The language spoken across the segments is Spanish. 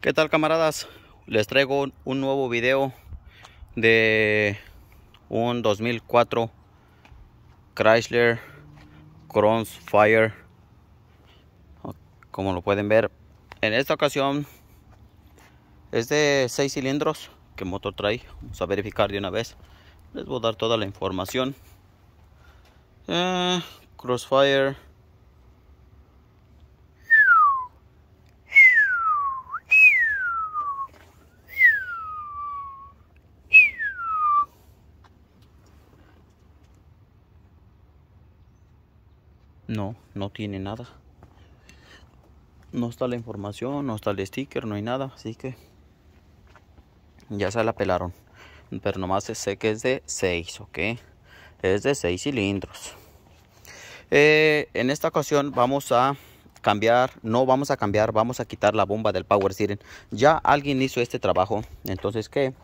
¿Qué tal camaradas? Les traigo un nuevo video de un 2004 Chrysler Crossfire. Como lo pueden ver, en esta ocasión es de 6 cilindros. ¿Qué motor trae? Vamos a verificar de una vez. Les voy a dar toda la información. Eh, Crossfire No, no tiene nada. No está la información, no está el sticker, no hay nada. Así que ya se la pelaron. Pero nomás sé que es de 6, ¿ok? Es de 6 cilindros. Eh, en esta ocasión vamos a cambiar, no vamos a cambiar, vamos a quitar la bomba del Power Siren. Ya alguien hizo este trabajo, entonces ¿qué?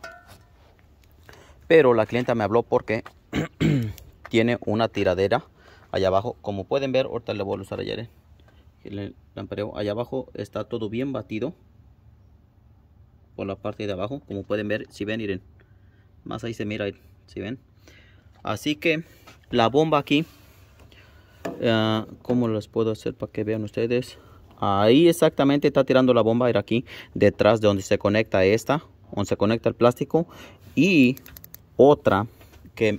Pero la clienta me habló porque tiene una tiradera allá abajo como pueden ver ahorita le voy a usar ayer el eh, lampareo allá abajo está todo bien batido por la parte de abajo como pueden ver si ven miren más ahí se mira si ven así que la bomba aquí eh, como les puedo hacer para que vean ustedes ahí exactamente está tirando la bomba Era aquí detrás de donde se conecta esta donde se conecta el plástico y otra que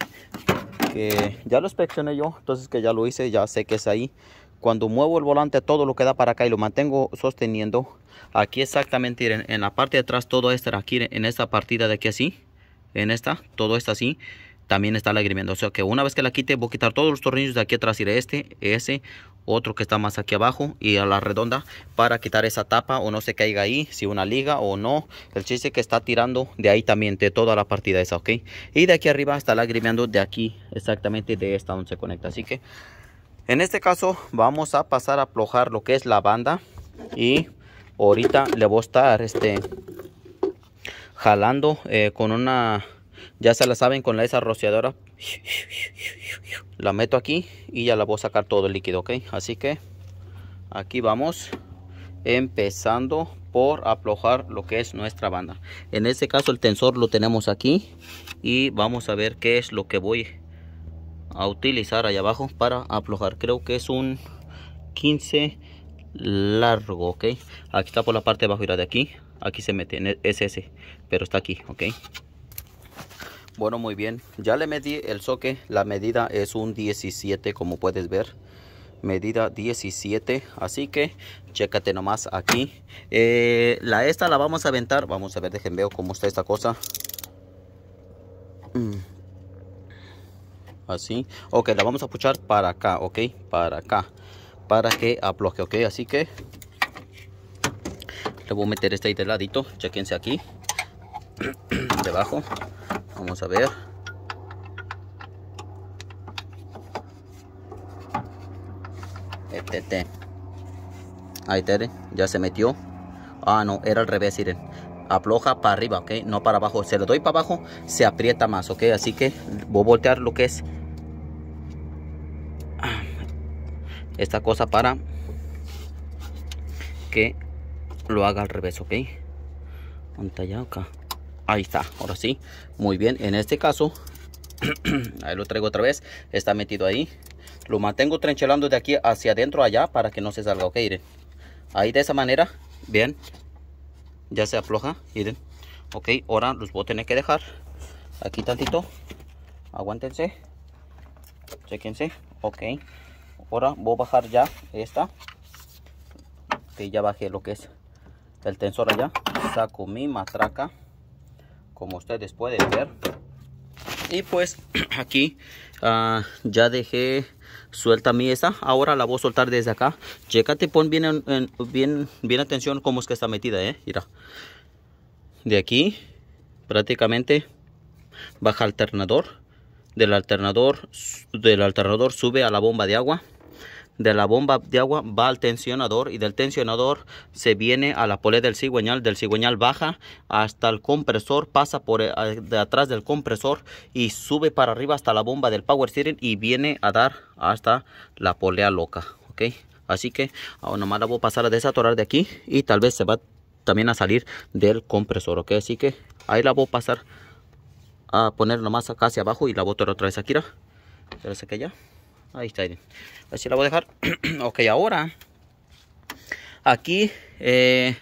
que ya lo inspeccioné yo, entonces que ya lo hice, ya sé que es ahí. Cuando muevo el volante todo lo que da para acá y lo mantengo sosteniendo, aquí exactamente en, la parte de atrás todo esto aquí en esta partida de aquí así, en esta, todo está así, también está la O sea que una vez que la quite voy a quitar todos los tornillos de aquí atrás, iré este, ese, otro que está más aquí abajo y a la redonda para quitar esa tapa o no se caiga ahí si una liga o no el chiste que está tirando de ahí también de toda la partida esa ok y de aquí arriba está lagrimeando de aquí exactamente de esta donde se conecta así que en este caso vamos a pasar a aflojar lo que es la banda y ahorita le voy a estar este jalando eh, con una ya se la saben con esa rociadora. La meto aquí y ya la voy a sacar todo el líquido, ¿ok? Así que aquí vamos empezando por aflojar lo que es nuestra banda. En este caso el tensor lo tenemos aquí y vamos a ver qué es lo que voy a utilizar allá abajo para aflojar. Creo que es un 15 largo, ok. Aquí está por la parte de abajo, irá de aquí. Aquí se mete, e, es ese, pero está aquí, ok. Bueno, muy bien. Ya le medí el soque. La medida es un 17, como puedes ver. Medida 17. Así que, chécate nomás aquí. Eh, la esta la vamos a aventar. Vamos a ver, Déjenme ver cómo está esta cosa. Mm. Así. Ok, la vamos a puchar para acá, ok. Para acá. Para que aploque, ok. Así que, le voy a meter este ahí de ladito. Chequense aquí. Debajo. Vamos a ver. Eh, Ahí Tere, ya se metió. Ah, no, era al revés, Irene. Aploja para arriba, ¿ok? No para abajo. Se lo doy para abajo, se aprieta más, ¿ok? Así que voy a voltear lo que es ah, esta cosa para que lo haga al revés, ¿ok? ¿Dónde ya acá? Ahí está, ahora sí. Muy bien, en este caso, ahí lo traigo otra vez. Está metido ahí. Lo mantengo trenchelando de aquí hacia adentro allá para que no se salga. Ok, miren. Ahí de esa manera, bien. Ya se afloja, miren. Ok, ahora los voy a tener que dejar aquí tantito. Aguántense. Chequense. Ok. Ahora voy a bajar ya esta. Que ya bajé lo que es el tensor allá. Saco mi matraca como ustedes pueden ver y pues aquí ah, ya dejé suelta mi esa ahora la voy a soltar desde acá checate pon bien bien bien atención cómo es que está metida eh mira de aquí prácticamente baja alternador del alternador del alternador sube a la bomba de agua de la bomba de agua va al tensionador y del tensionador se viene a la polea del cigüeñal, del cigüeñal baja hasta el compresor, pasa por eh, de atrás del compresor y sube para arriba hasta la bomba del power steering y viene a dar hasta la polea loca, ok. Así que ahora nomás la voy a pasar a desatorar de aquí y tal vez se va también a salir del compresor, ok. Así que ahí la voy a pasar a poner nomás acá hacia abajo y la voy a otra vez aquí, ¿no? que ya. Ahí está. Así la voy a dejar. ok, ahora. Aquí eh,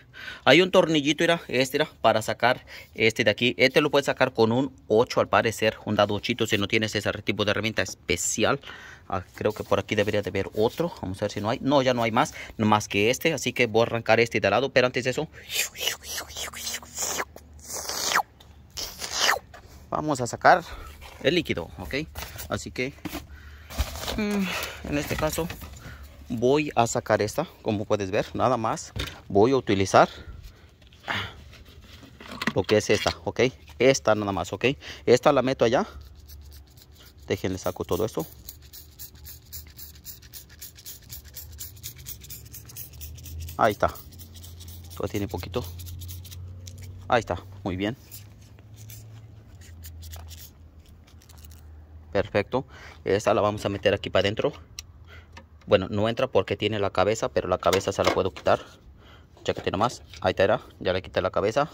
hay un tornillito, Era este, para sacar este de aquí. Este lo puedes sacar con un 8 al parecer, un dado 8 si no tienes ese tipo de herramienta especial. Ah, creo que por aquí debería de haber otro. Vamos a ver si no hay. No, ya no hay más, más que este. Así que voy a arrancar este de lado, pero antes de eso... Vamos a sacar el líquido, ¿ok? Así que Mm, en este caso voy a sacar esta como puedes ver nada más voy a utilizar lo que es esta ok esta nada más ok esta la meto allá déjenle saco todo esto ahí está todavía tiene poquito ahí está muy bien perfecto esta la vamos a meter aquí para adentro. Bueno, no entra porque tiene la cabeza, pero la cabeza se la puedo quitar. Ya que tiene más, Ahí está, ya le quité la cabeza.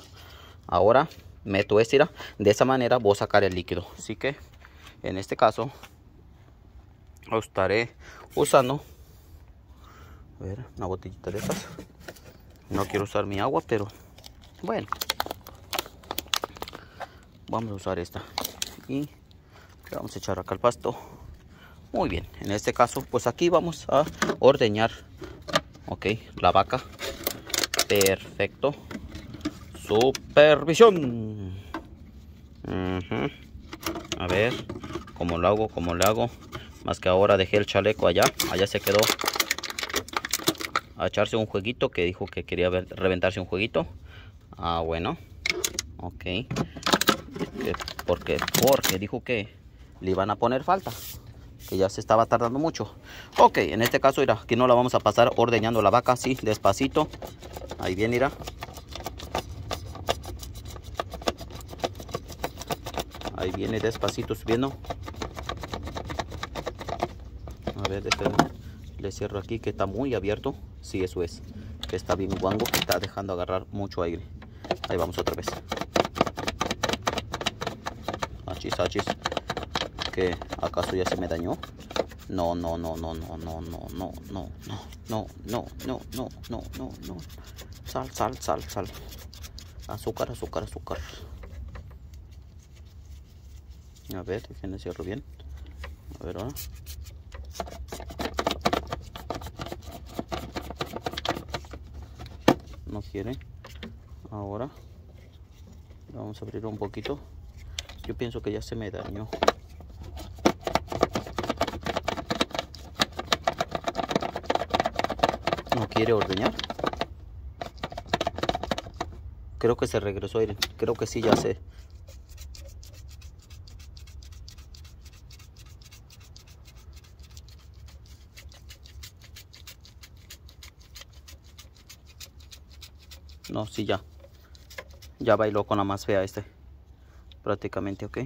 Ahora meto esta. De esa manera voy a sacar el líquido. Así que en este caso estaré usando. A ver, una botellita de estas. No quiero usar mi agua, pero bueno. Vamos a usar esta. Y le vamos a echar acá el pasto muy bien en este caso pues aquí vamos a ordeñar ok la vaca perfecto supervisión a ver cómo lo hago cómo lo hago más que ahora dejé el chaleco allá allá se quedó a echarse un jueguito que dijo que quería reventarse un jueguito ah bueno ok porque porque dijo que le iban a poner falta ya se estaba tardando mucho. Ok, en este caso, mira, que no la vamos a pasar ordeñando la vaca así, despacito. Ahí viene, mira. Ahí viene despacito subiendo. A ver, Le cierro aquí que está muy abierto. Sí, eso es. Que está bien guango, que está dejando agarrar mucho aire. Ahí vamos otra vez. Achis, achis que acaso ya se me dañó. No, no, no, no, no, no, no, no, no, no, no, no, no, no, no, no, no. Sal, sal, sal, sal. Azúcar, azúcar, azúcar. A ver, déjenme cierro bien. A ver ahora. No quiere. Ahora. Vamos a abrir un poquito. Yo pienso que ya se me dañó. quiere ordeñar. Creo que se regresó, creo que sí, ya sé. No, sí, ya. Ya bailó con la más fea este. Prácticamente, ok.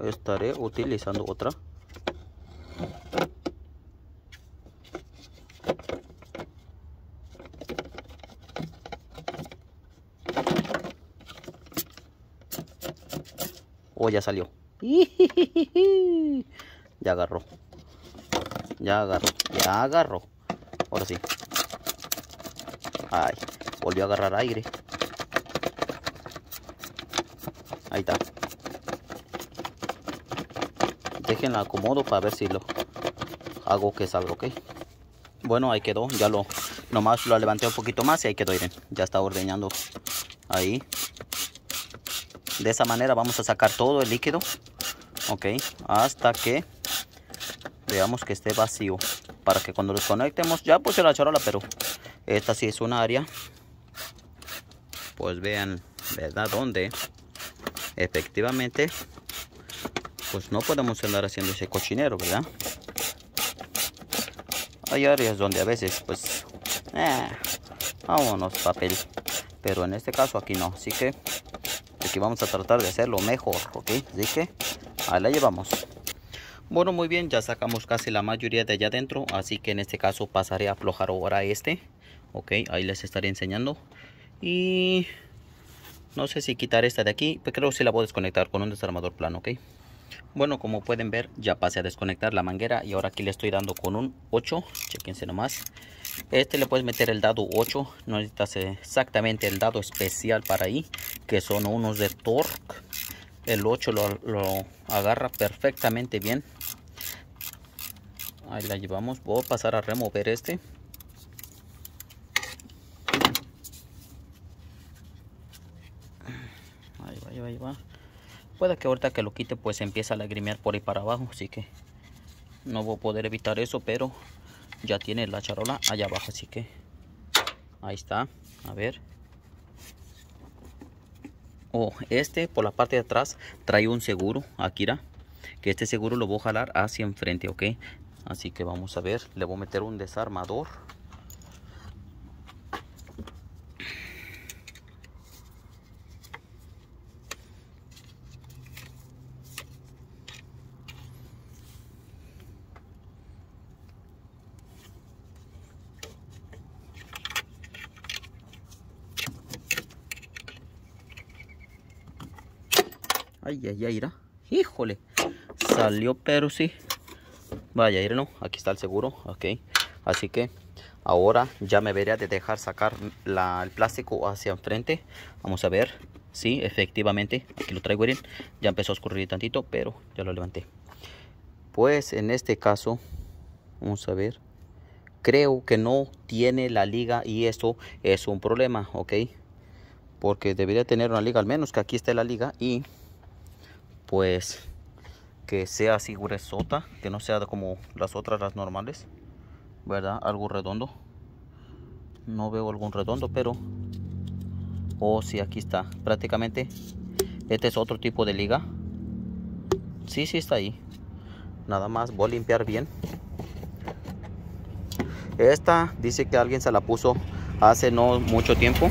Estaré utilizando otra. O oh, ya salió. Ya agarró. Ya agarró. Ya agarró. Ahora sí. Ay, volvió a agarrar aire. Ahí está. Déjenla acomodo para ver si lo hago que salga, ¿ok? Bueno, ahí quedó. Ya lo, nomás lo levanté un poquito más y ahí quedó, Ya está ordeñando ahí de esa manera vamos a sacar todo el líquido ok hasta que veamos que esté vacío para que cuando los conectemos ya puse la charola pero esta sí es un área pues vean verdad donde efectivamente pues no podemos andar haciendo ese cochinero verdad hay áreas donde a veces pues eh, vámonos papel pero en este caso aquí no así que Aquí vamos a tratar de hacerlo mejor, ¿ok? Así que ahí la llevamos. Bueno, muy bien, ya sacamos casi la mayoría de allá adentro, así que en este caso pasaré a aflojar ahora este. Ok, ahí les estaré enseñando. Y no sé si quitar esta de aquí, pero pues creo que sí la voy a desconectar con un desarmador plano, ok. Bueno, como pueden ver, ya pasé a desconectar la manguera y ahora aquí le estoy dando con un 8, chequense nomás. Este le puedes meter el dado 8. No necesitas exactamente el dado especial para ahí. Que son unos de torque. El 8 lo, agarra perfectamente bien. Ahí la llevamos. Voy a pasar a remover este. Ahí ahí Puede que ahorita que lo quite pues empiece a lagrimear por ahí para abajo. Así que no voy a poder evitar eso. Pero ya tiene la charola allá abajo, así que ahí está, a ver. Oh, este por la parte de atrás trae un seguro, Akira, que este seguro lo voy a jalar hacia enfrente, ¿ok? Así que vamos a ver, le voy a meter un desarmador. Ya ira, irá. Híjole, salió pero sí. Vaya, ir no, aquí está el seguro, ok. Así que ahora ya me veré de dejar sacar el plástico hacia enfrente. Vamos a ver si sí, efectivamente, aquí lo traigo, Irene. ya empezó a escurrir tantito, pero ya lo levanté. Pues en este caso, vamos a ver, creo que no tiene la liga y eso es un problema, ¿ok? Porque debería tener una liga, al menos que aquí esté la liga y pues que sea así gruesota, que no sea como las otras, las normales, ¿verdad? Algo redondo. No veo algún redondo, pero... Oh, sí, aquí está. Prácticamente este es otro tipo de liga. Sí, sí está ahí. Nada más voy a limpiar bien. Esta dice que alguien se la puso hace no mucho tiempo.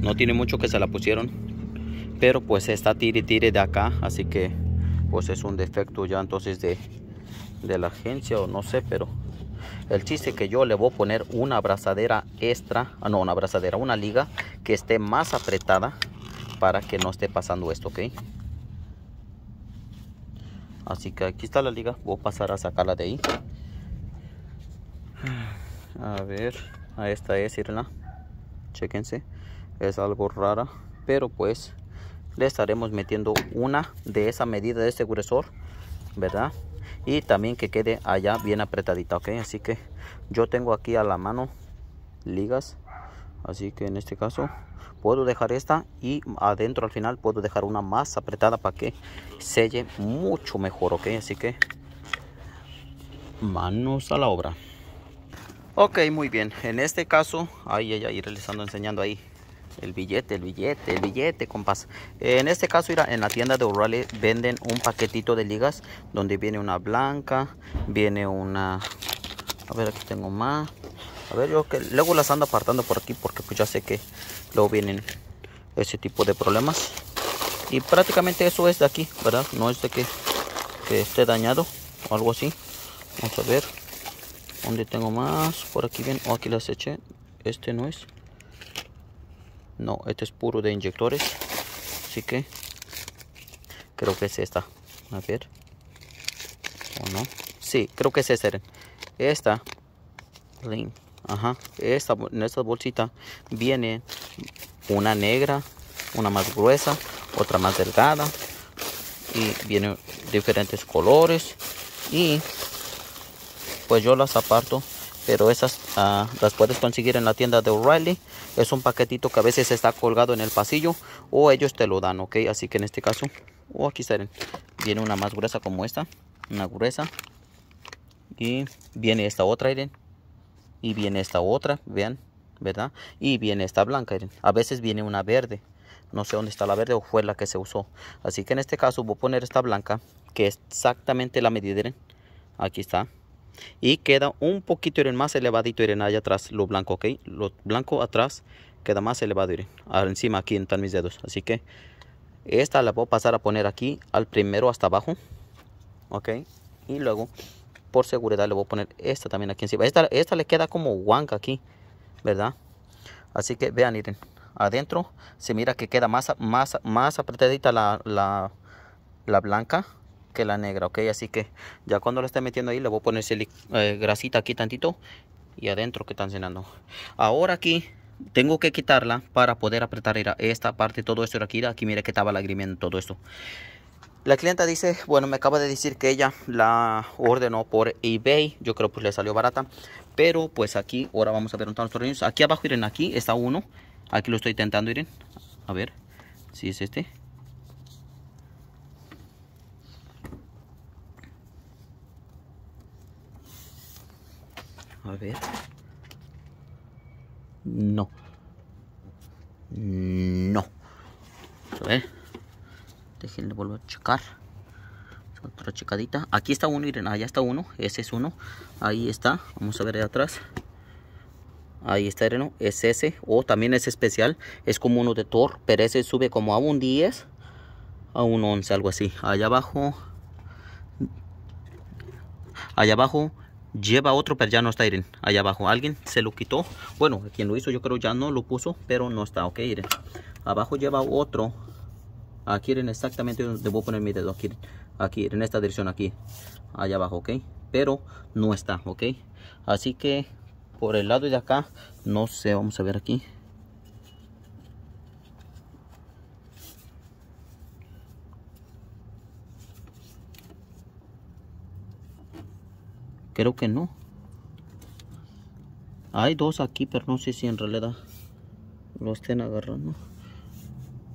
No tiene mucho que se la pusieron pero pues está tire tire de acá así que pues es un defecto ya entonces de, de la agencia o no sé pero el chiste que yo le voy a poner una abrazadera extra ah, no una abrazadera una liga que esté más apretada para que no esté pasando esto ok así que aquí está la liga voy a pasar a sacarla de ahí a ver a esta es irla chequense es algo rara pero pues le estaremos metiendo una de esa medida de ese gruesor verdad y también que quede allá bien apretadita ok así que yo tengo aquí a la mano ligas así que en este caso puedo dejar esta y adentro al final puedo dejar una más apretada para que selle mucho mejor ok así que manos a la obra ok muy bien en este caso ahí ella iré realizando, enseñando ahí el billete, el billete, el billete, compas. En este caso, en la tienda de O'Reilly venden un paquetito de ligas donde viene una blanca, viene una... A ver, aquí tengo más. A ver, yo que luego las ando apartando por aquí porque pues ya sé que luego vienen ese tipo de problemas. Y prácticamente eso es de aquí, ¿verdad? No es de que, que esté dañado o algo así. Vamos a ver. ¿Dónde tengo más? Por aquí bien. o oh, aquí las eché. Este no es. No, este es puro de inyectores. Así que creo que es esta. A ver. ¿O no? Sí, creo que es esta. Esta. Ajá. Esta, en esta bolsita viene una negra, una más gruesa, otra más delgada. Y vienen diferentes colores. Y pues yo las aparto pero esas ah, las puedes conseguir en la tienda de O'Reilly. Es un paquetito que a veces está colgado en el pasillo o ellos te lo dan, ¿ok? Así que en este caso, o oh, aquí salen. Viene una más gruesa como esta, una gruesa. Y viene esta otra, Irene. Y viene esta otra, vean, ¿verdad? Y viene esta blanca, Irene. A veces viene una verde. No sé dónde está la verde o fue la que se usó. Así que en este caso voy a poner esta blanca, que es exactamente la medida, Irene. Aquí está, y queda un poquito más elevadito allá atrás lo blanco ok lo blanco atrás queda más elevado ahora encima aquí están mis dedos así que esta la voy a pasar a poner aquí al primero hasta abajo ok y luego por seguridad le voy a poner esta también aquí encima esta, esta le queda como guanca aquí verdad así que vean miren adentro se mira que queda más más más apretadita la, la blanca la negra, ok. Así que ya cuando la esté metiendo ahí, le voy a poner eh, grasita aquí tantito y adentro que están cenando. Ahora aquí tengo que quitarla para poder apretar esta parte, todo esto de aquí. Aquí mire que estaba lagrimiendo todo esto. La clienta dice, bueno, me acaba de decir que ella la ordenó por eBay. Yo creo pues le salió barata. Pero pues aquí, ahora vamos a ver un tornillos. Aquí abajo, miren, aquí está uno. Aquí lo estoy intentando, miren. A ver si es este. A ver. No. No. A ver. Déjenle volver a checar. Otra checadita. Aquí está uno, miren. Allá está uno. Ese es uno. Ahí está. Vamos a ver de atrás. Ahí está, ireno Es ese. O también es especial. Es como uno de Thor. Pero ese sube como a un 10. A un 11, algo así. Allá abajo. Allá abajo lleva otro pero ya no está Irene allá abajo alguien se lo quitó bueno quien lo hizo yo creo ya no lo puso pero no está ok Irene abajo lleva otro aquí Irene exactamente donde a poner mi dedo aquí aquí en esta dirección aquí allá abajo ok pero no está ok así que por el lado de acá no sé vamos a ver aquí Creo que no. Hay dos aquí, pero no sé si en realidad lo estén agarrando.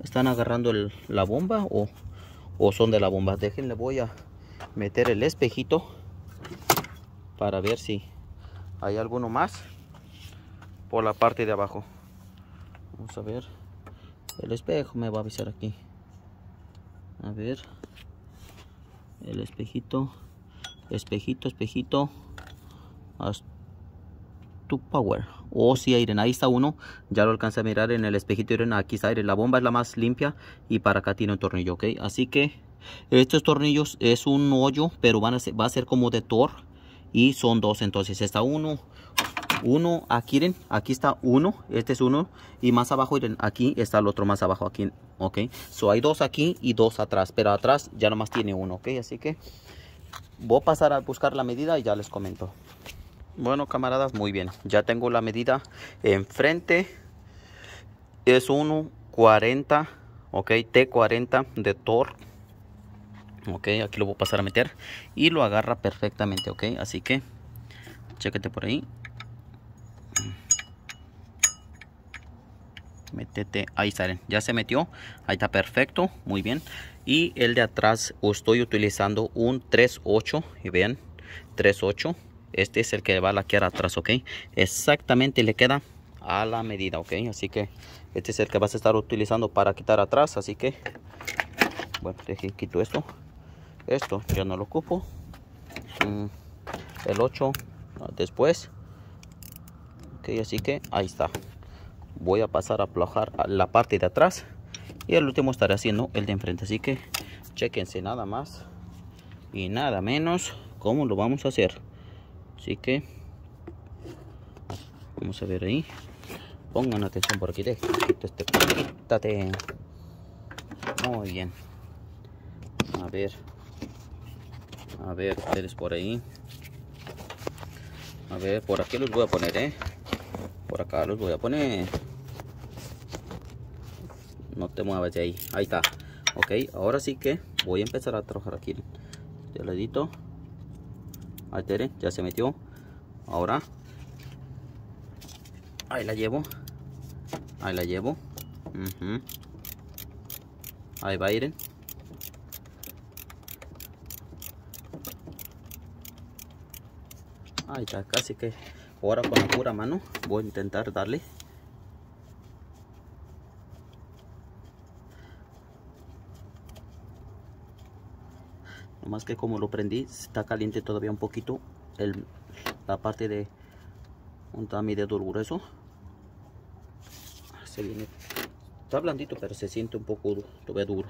¿Están agarrando la bomba o, o son de la bomba? Déjenle, voy a meter el espejito para ver si hay alguno más por la parte de abajo. Vamos a ver. El espejo me va a avisar aquí. A ver. El espejito. Espejito, espejito. tu power. Oh, si, Irene, ahí está uno. Ya lo alcancé a mirar en el espejito, Irene. Aquí está, La bomba es la más limpia y para acá tiene un tornillo, ¿ok? Así que estos tornillos es un hoyo, pero van a ser, va a ser como de Thor. Y son dos, entonces está uno, uno, aquí miren, aquí está uno, este es uno, y más abajo, miren, aquí está el otro más abajo, aquí, ok, so hay dos aquí y dos atrás, pero atrás ya nomás tiene uno, ok, así que Voy a pasar a buscar la medida y ya les comento. Bueno, camaradas, muy bien. Ya tengo la medida enfrente. Es 1.40, ok, T40 de Thor. Ok, aquí lo voy a pasar a meter. Y lo agarra perfectamente, ok. Así que, chéquete por ahí. Métete, ahí salen. Ya se metió. Ahí está perfecto, muy bien y el de atrás estoy utilizando un 3.8 y vean 3.8 este es el que va a laquear atrás ok exactamente le queda a la medida ok así que este es el que vas a estar utilizando para quitar atrás así que bueno deje, quito esto esto ya no lo ocupo mm, el 8 ah, después ok así que ahí está voy a pasar a aflojar la parte de atrás y el último estará haciendo el de enfrente así que chequense nada más y nada menos cómo lo vamos a hacer así que vamos a ver ahí pongan atención por aquí este muy bien a ver a ver ustedes por ahí a ver por aquí los voy a poner eh por acá los voy a poner no te muevas de ahí ahí está ok ahora sí que voy a empezar a trabajar aquí de ladito altere ya se metió ahora ahí la llevo ahí la llevo ahí va a ir, ahí está casi que ahora con la pura mano voy a intentar darle más que como lo prendí está caliente todavía un poquito el, la parte de un tami dedo grueso se viene está blandito pero se siente un poco duro, duro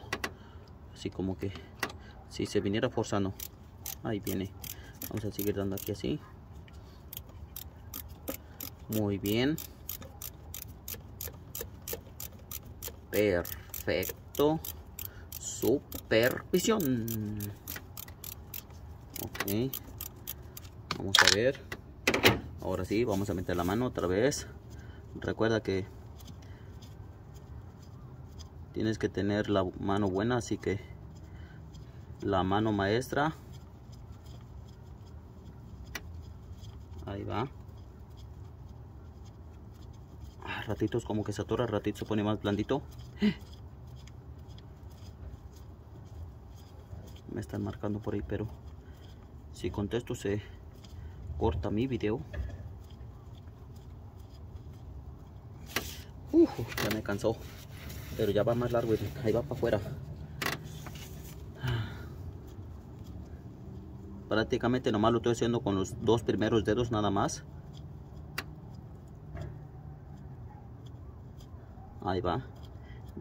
así como que si se viniera forzando ahí viene vamos a seguir dando aquí así muy bien perfecto supervisión ok vamos a ver ahora sí vamos a meter la mano otra vez recuerda que tienes que tener la mano buena así que la mano maestra ahí va ah, ratitos como que se atora ratito se pone más blandito me están marcando por ahí pero si contesto se corta mi video Uf, ya me cansó pero ya va más largo ahí va para afuera prácticamente nomás lo estoy haciendo con los dos primeros dedos nada más ahí va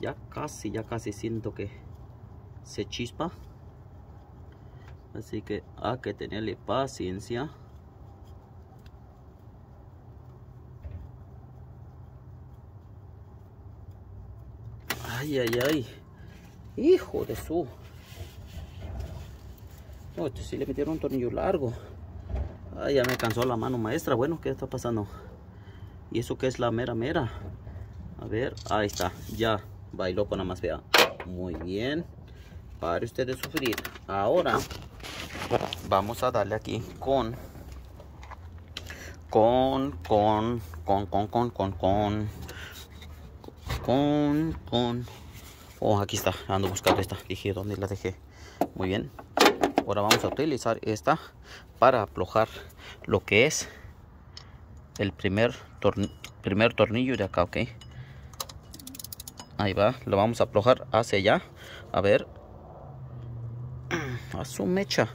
ya casi ya casi siento que se chispa Así que hay ah, que tenerle paciencia. Ay, ay, ay. Hijo de su. si este sí le metieron un tornillo largo. Ay, ya me cansó la mano maestra. Bueno, ¿qué está pasando? ¿Y eso qué es la mera mera? A ver, ahí está. Ya bailó con la más fea. Muy bien. Para ustedes sufrir. Ahora vamos a darle aquí con con con con con con con con con con oh aquí está ando buscando esta dije dónde la dejé muy bien ahora vamos a utilizar esta para aflojar lo que es el primer tornillo primer tornillo de acá ok ahí va lo vamos a aflojar hacia allá a ver a su mecha.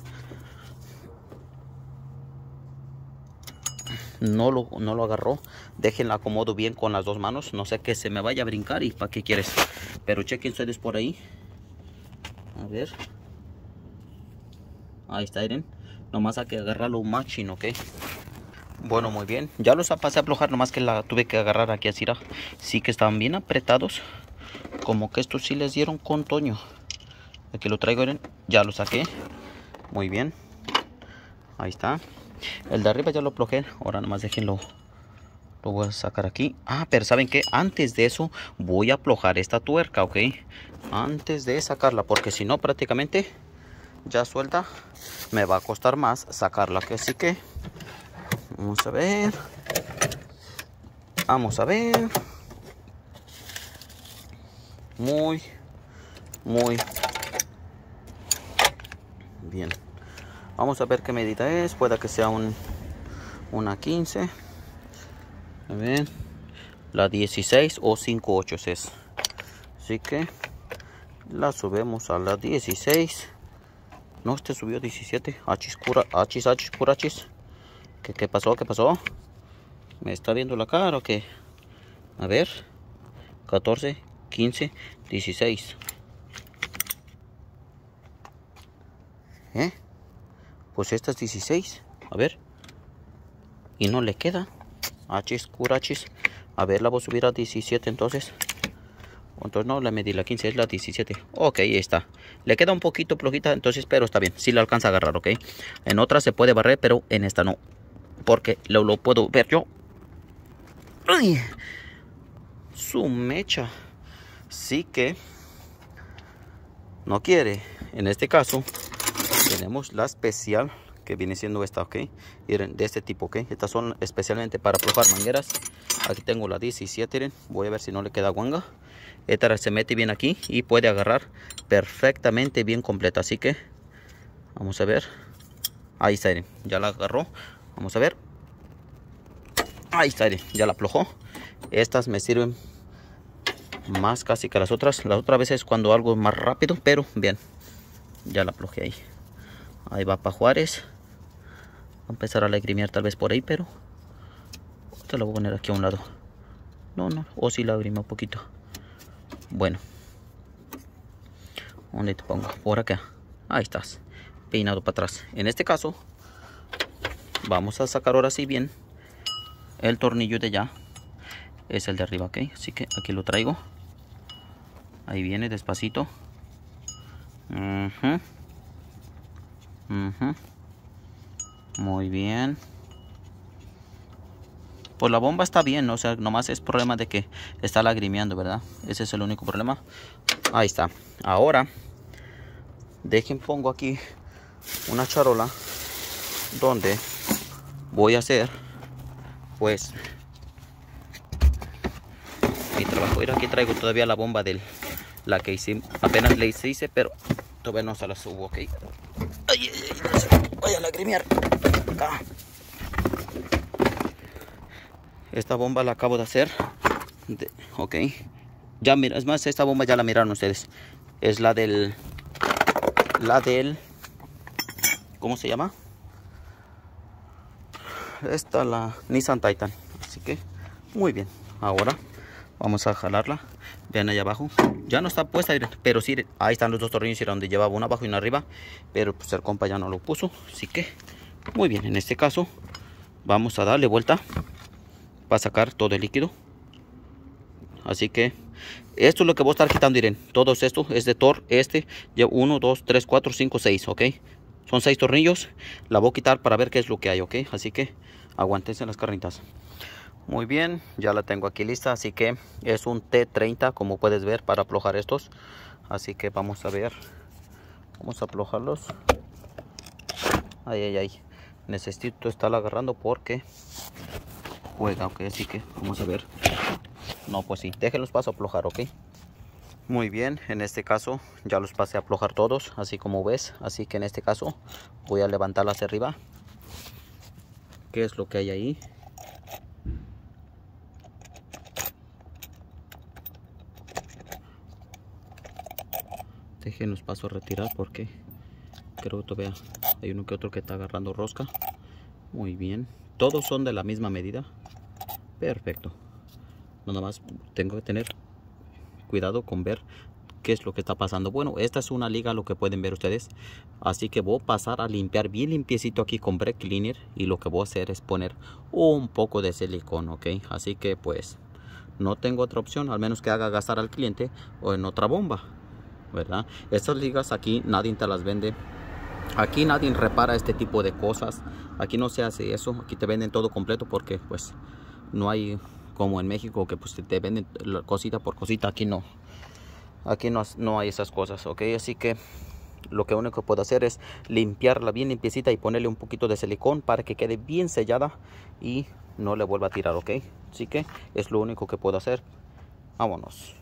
No lo, no lo agarró. Déjenla acomodo bien con las dos manos. No sé que se me vaya a brincar y para qué quieres. Pero chequen ustedes por ahí. A ver. Ahí está, Irene. Nomás hay que agarrarlo machín, ¿ok? Bueno, muy bien. Ya los pasé a aflojar, nomás que la tuve que agarrar aquí así. Sí que estaban bien apretados. Como que estos sí les dieron con Toño. Aquí lo traigo, miren. Ya lo saqué. Muy bien. Ahí está. El de arriba ya lo aplojé. Ahora nomás déjenlo. Lo voy a sacar aquí. Ah, pero ¿saben qué? Antes de eso voy a aflojar esta tuerca, ¿ok? Antes de sacarla. Porque si no, prácticamente ya suelta. Me va a costar más sacarla que así que... Vamos a ver. Vamos a ver. Muy, muy bien vamos a ver qué medida es pueda que sea un una 15 a ver la 16 o 58 8 es así que la subimos a la 16 no este subió 17 achis cura achis achis cura ¿Qué, qué pasó qué pasó me está viendo la cara o qué a ver 14 15 16 ¿Eh? Pues esta es 16. A ver. Y no le queda. Hachis, curachis. A ver, la voy a subir a 17 entonces. Entonces no, la medí la 15, es la 17. Ok, ahí está. Le queda un poquito flojita entonces, pero está bien. Si la alcanza a agarrar, ok. En otra se puede barrer, pero en esta no. Porque lo, lo puedo ver yo. Su mecha. Sí que no quiere. En este caso, tenemos la especial que viene siendo esta ok de este tipo ok estas son especialmente para aflojar mangueras aquí tengo la 17 voy a ver si no le queda guanga esta se mete bien aquí y puede agarrar perfectamente bien completa así que vamos a ver ahí está ya la agarró vamos a ver ahí está ya la aflojó estas me sirven más casi que las otras las otras veces cuando algo es más rápido pero bien ya la aflojé ahí Ahí va para Juárez. Va a empezar a lagrimear tal vez por ahí, pero... Te lo voy a poner aquí a un lado. No, no. O si la lagrima un poquito. Bueno. ¿Dónde te pongo? Por acá. Ahí estás. Peinado para atrás. En este caso, vamos a sacar ahora sí bien el tornillo de ya es el de arriba ok así que aquí lo traigo ahí viene despacito muy bien. Pues la bomba está bien, o sea, nomás es problema de que está lagrimeando, ¿verdad? Ese es el único problema. Ahí está. Ahora, dejen pongo aquí una charola donde voy a hacer, pues, mi trabajo. Mira, aquí traigo todavía la bomba de la que hice, apenas le hice, pero todavía no se la subo, ¿ok? a Acá. Esta bomba la acabo de hacer. ok. Ya mira, es más, esta bomba ya la miraron ustedes. Es la del... La del... ¿Cómo se llama? Esta la Nissan Titan. Así que, muy bien. Ahora vamos a jalarla. Vean ahí abajo. Ya no está puesta, pero sí, ahí están los dos tornillos, era donde llevaba uno abajo y uno arriba. Pero pues el compa ya no lo puso, así que muy bien. En este caso vamos a darle vuelta para sacar todo el líquido. Así que esto es lo que voy a estar quitando, Irene. Todo esto es de Tor. Este lleva 1, 2, 3, 4, 5, 6, ¿ok? Son seis tornillos. La voy a quitar para ver qué es lo que hay, ¿ok? Así que aguantense las carnitas. Muy bien, ya la tengo aquí lista, así que es un T30 como puedes ver para aflojar estos. Así que vamos a ver, vamos a aflojarlos. Ay, ay, ay, necesito estar agarrando porque juega, ok, así que vamos a ver. No, pues sí, déjenlos paso a aflojar, ok. Muy bien, en este caso ya los pasé a aflojar todos, así como ves. Así que en este caso voy a levantarla hacia arriba. ¿Qué es lo que hay ahí? déjenos paso a retirar porque creo que todavía hay uno que otro que está agarrando rosca muy bien todos son de la misma medida perfecto nada más tengo que tener cuidado con ver qué es lo que está pasando bueno esta es una liga lo que pueden ver ustedes así que voy a pasar a limpiar bien limpiecito aquí con break cleaner y lo que voy a hacer es poner un poco de silicón ok así que pues no tengo otra opción al menos que haga gastar al cliente o en otra bomba ¿verdad? Estas ligas aquí nadie te las vende. Aquí nadie repara este tipo de cosas. Aquí no se hace eso. Aquí te venden todo completo porque pues no hay como en México que pues te venden cosita por cosita. Aquí no. Aquí no, no hay esas cosas, ¿ok? Así que lo que único que puedo hacer es limpiarla bien limpiecita y ponerle un poquito de silicón para que quede bien sellada y no le vuelva a tirar, ¿ok? Así que es lo único que puedo hacer. Vámonos.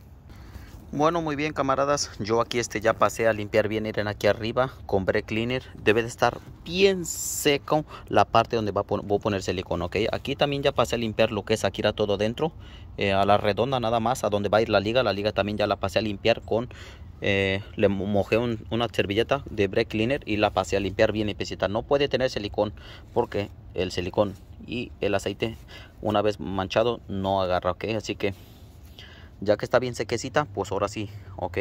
Bueno, muy bien camaradas, yo aquí este ya pasé a limpiar bien, miren aquí arriba, con break cleaner, debe de estar bien seco la parte donde va a, voy a poner silicón, aquí también ya pasé a limpiar lo que es aquí era todo dentro, eh, a la redonda nada más, a donde va a ir la liga, la liga también ya la pasé a limpiar con, eh, le mojé una servilleta de break cleaner y la pasé a limpiar bien pesita. no puede tener silicón porque el silicón y el aceite una vez manchado no agarra, ok, así que ya que está bien sequecita pues ahora sí ok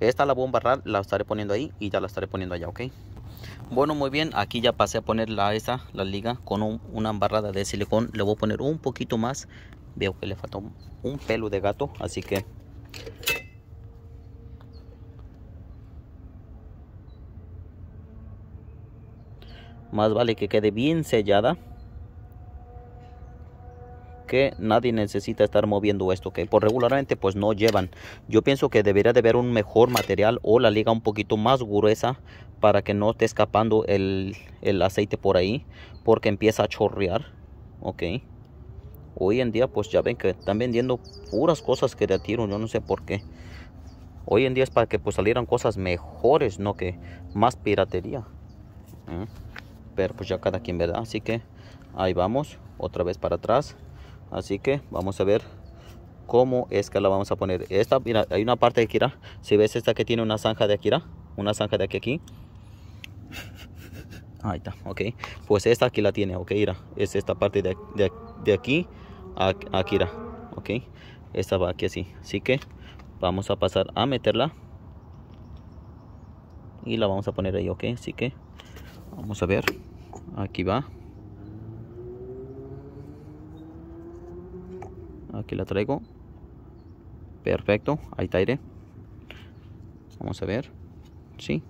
esta la voy a embarrar la estaré poniendo ahí y ya la estaré poniendo allá ok bueno muy bien aquí ya pasé a poner la la liga con una embarrada de silicón le voy a poner un poquito más veo que le falta un pelo de gato así que más vale que quede bien sellada que nadie necesita estar moviendo esto que por regularmente pues no llevan yo pienso que debería de haber un mejor material o la liga un poquito más gruesa para que no esté escapando el, aceite por ahí porque empieza a chorrear ok hoy en día pues ya ven que están vendiendo puras cosas que de tiro yo no sé por qué hoy en día es para que pues salieran cosas mejores no que más piratería ¿eh? pero pues ya cada quien verdad así que ahí vamos otra vez para atrás así que vamos a ver cómo es que la vamos a poner esta mira hay una parte de Akira si ves esta que tiene una zanja de Akira una zanja de aquí aquí ahí está ok pues esta aquí la tiene ok mira es esta parte de, de, de aquí a Akira ok esta va aquí así así que vamos a pasar a meterla y la vamos a poner ahí ok así que vamos a ver aquí va Aquí la traigo. Perfecto, ahí está aire. Vamos a ver. Sí.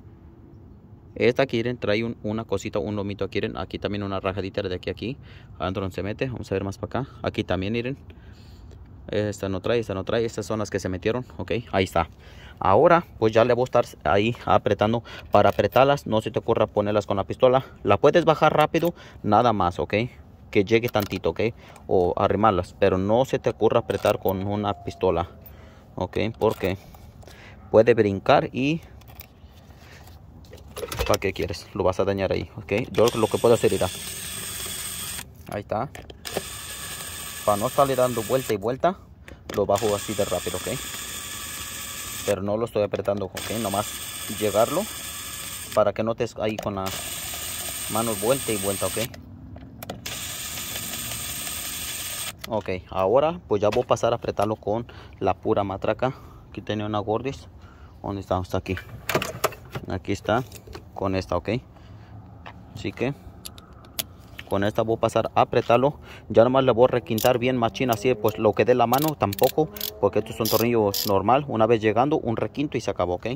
Esta quieren, trae una cosita, un lomito. Quieren, aquí también una rajadita de aquí aquí. Adentro se mete. Vamos a ver más para acá. Aquí también, miren. Esta no trae, esta no trae. Estas son las que se metieron. Ok, ahí está. Ahora, pues ya le voy a estar ahí apretando. Para apretarlas, no se te ocurra ponerlas con la pistola. La puedes bajar rápido, nada más, ok que llegue tantito, ¿ok? O arrimarlas, pero no se te ocurra apretar con una pistola, ¿ok? Porque puede brincar y... ¿Para qué quieres? Lo vas a dañar ahí, ¿ok? Yo lo que puedo hacer irá. Ahí está. Para no estarle dando vuelta y vuelta, lo bajo así de rápido, ¿ok? Pero no lo estoy apretando, ¿ok? Nomás llegarlo para que no te ahí con las manos vuelta y vuelta, ¿ok? ok ahora pues ya voy a pasar a apretarlo con la pura matraca aquí tenía una gordis donde está está aquí aquí está con esta ok así que con esta voy a pasar a apretarlo ya nomás le voy a requintar bien machín así pues lo que dé la mano tampoco porque estos son tornillos normal una vez llegando un requinto y se acabó ok